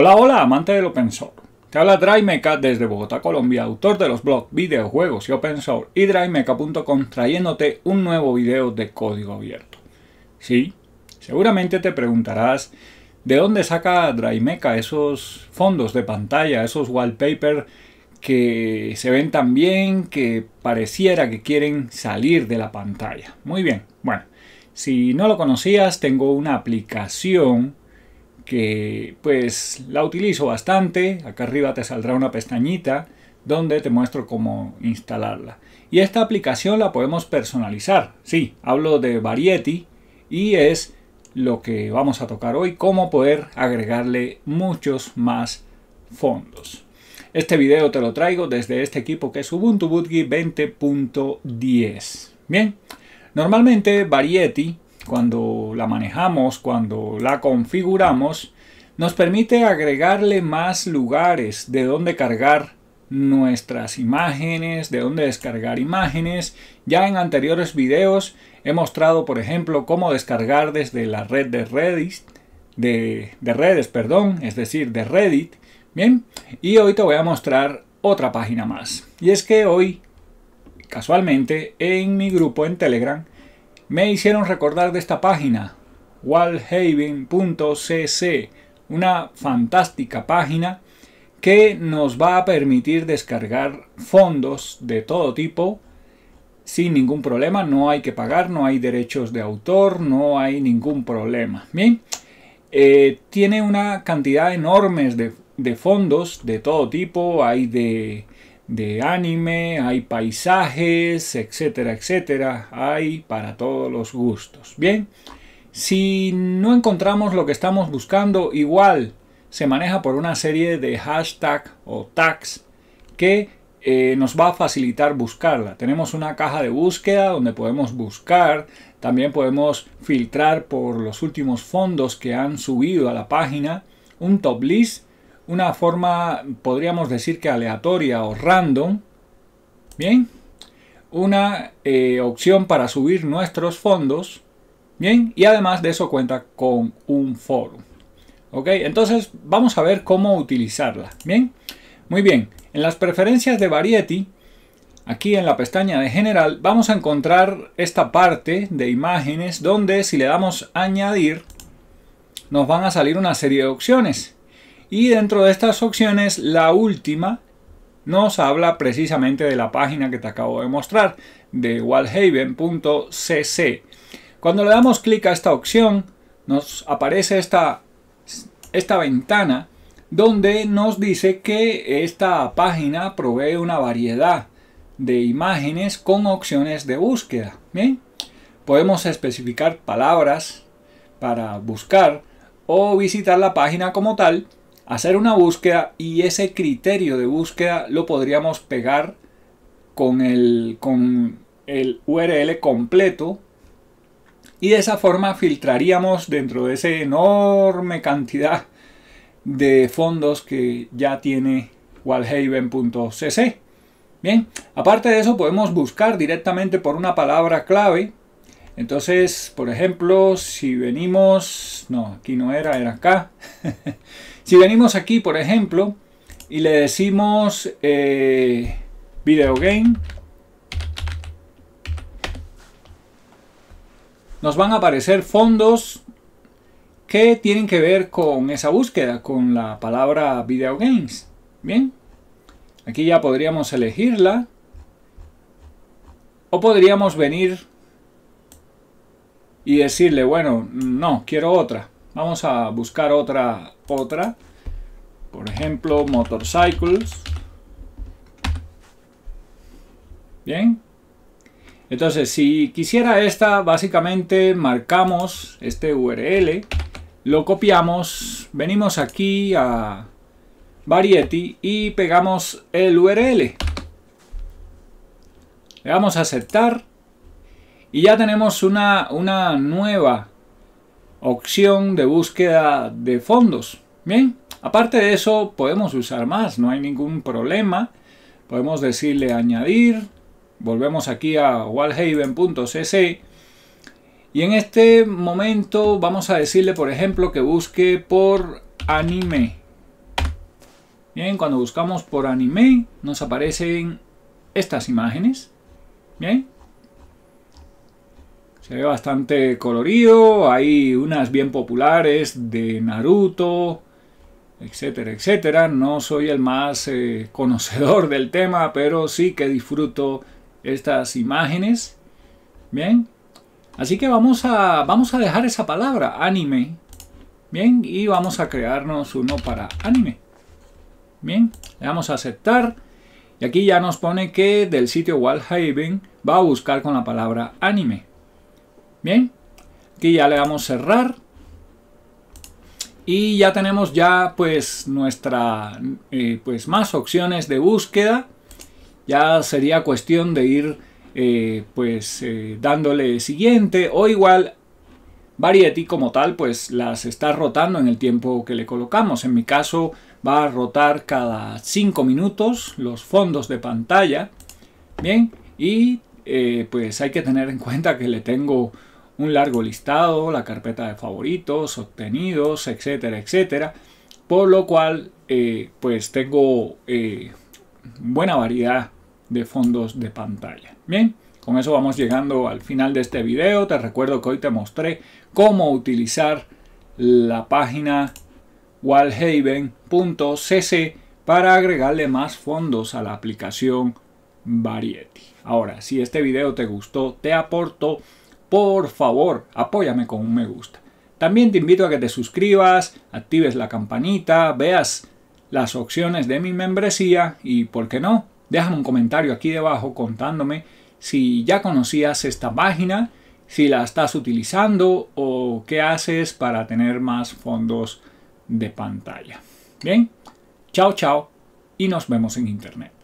Hola, hola, amante del open source. Te habla DryMeca desde Bogotá, Colombia, autor de los blogs, videojuegos y open source y DryMeca.com trayéndote un nuevo video de código abierto. Sí, seguramente te preguntarás de dónde saca DryMeca esos fondos de pantalla, esos wallpapers que se ven tan bien que pareciera que quieren salir de la pantalla. Muy bien, bueno, si no lo conocías, tengo una aplicación que pues la utilizo bastante. Acá arriba te saldrá una pestañita donde te muestro cómo instalarla. Y esta aplicación la podemos personalizar. Sí, hablo de Variety y es lo que vamos a tocar hoy, cómo poder agregarle muchos más fondos. Este video te lo traigo desde este equipo que es Ubuntu Budgie 20.10. Bien, normalmente Variety cuando la manejamos, cuando la configuramos, nos permite agregarle más lugares de dónde cargar nuestras imágenes, de dónde descargar imágenes. Ya en anteriores videos he mostrado, por ejemplo, cómo descargar desde la red de Reddit. de, de, redes, perdón, es decir, de Reddit. Bien, y hoy te voy a mostrar otra página más. Y es que hoy, casualmente, en mi grupo en Telegram, me hicieron recordar de esta página, wallhaven.cc, una fantástica página que nos va a permitir descargar fondos de todo tipo sin ningún problema, no hay que pagar, no hay derechos de autor, no hay ningún problema. Bien, eh, tiene una cantidad enorme de, fondos de todo tipo, hay de, de anime, hay paisajes, etcétera, etcétera. Hay para todos los gustos. Bien, si no encontramos lo que estamos buscando, igual se maneja por una serie de hashtag o tags que eh, nos va a facilitar buscarla. Tenemos una caja de búsqueda donde podemos buscar, también podemos filtrar por los últimos fondos que han subido a la página, un top list una forma, podríamos decir que aleatoria o random, ¿bien? Una eh, opción para subir nuestros fondos, ¿bien? Y además de eso cuenta con un foro, ¿ok? Entonces vamos a ver cómo utilizarla, ¿bien? Muy bien, en las preferencias de Variety, aquí en la pestaña de general, vamos a encontrar esta parte de imágenes donde si le damos añadir, nos van a salir una serie de opciones. Y dentro de estas opciones, la última nos habla precisamente de la página que te acabo de mostrar, de wallhaven.cc. Cuando le damos clic a esta opción, nos aparece esta, esta ventana donde nos dice que esta página provee una variedad de imágenes con opciones de búsqueda. Podemos especificar palabras para buscar o visitar la página como tal hacer una búsqueda y ese criterio de búsqueda lo podríamos pegar con el, con el URL completo y de esa forma filtraríamos dentro de esa enorme cantidad de fondos que ya tiene wallhaven.cc. Bien, aparte de eso podemos buscar directamente por una palabra clave. Entonces, por ejemplo, si venimos... No, aquí no era, era acá. Si venimos aquí, por ejemplo, y le decimos eh, video game, nos van a aparecer fondos que tienen que ver con esa búsqueda, con la palabra video games. Bien, aquí ya podríamos elegirla o podríamos venir y decirle, bueno, no, quiero otra. Vamos a buscar otra, otra. Por ejemplo, motorcycles. Bien. Entonces, si quisiera esta, básicamente marcamos este URL, lo copiamos, venimos aquí a Variety y pegamos el URL. Le damos a aceptar y ya tenemos una, una nueva opción de búsqueda de fondos. Bien, aparte de eso podemos usar más, no hay ningún problema. Podemos decirle añadir, volvemos aquí a wallhaven.cc y en este momento vamos a decirle por ejemplo que busque por anime. Bien, cuando buscamos por anime nos aparecen estas imágenes. Bien, se ve bastante colorido, hay unas bien populares de Naruto, etcétera, etcétera. No soy el más eh, conocedor del tema, pero sí que disfruto estas imágenes. Bien, así que vamos a, vamos a dejar esa palabra, anime. Bien, y vamos a crearnos uno para anime. Bien, le damos a aceptar. Y aquí ya nos pone que del sitio Wallhaven va a buscar con la palabra anime. Bien, aquí ya le damos cerrar. Y ya tenemos ya pues nuestra, eh, pues más opciones de búsqueda. Ya sería cuestión de ir eh, pues eh, dándole siguiente o igual Variety como tal pues las está rotando en el tiempo que le colocamos. En mi caso va a rotar cada 5 minutos los fondos de pantalla. Bien, y pues hay que tener en cuenta que le tengo un largo listado, la carpeta de favoritos, obtenidos, etcétera, etcétera. Por lo cual, eh, pues tengo eh, buena variedad de fondos de pantalla. Bien, con eso vamos llegando al final de este video. Te recuerdo que hoy te mostré cómo utilizar la página wallhaven.cc para agregarle más fondos a la aplicación Variety. Ahora, si este video te gustó, te aporto por favor, apóyame con un me gusta. También te invito a que te suscribas, actives la campanita, veas las opciones de mi membresía y, ¿por qué no? Déjame un comentario aquí debajo contándome si ya conocías esta página, si la estás utilizando o qué haces para tener más fondos de pantalla. Bien, chao chao y nos vemos en internet.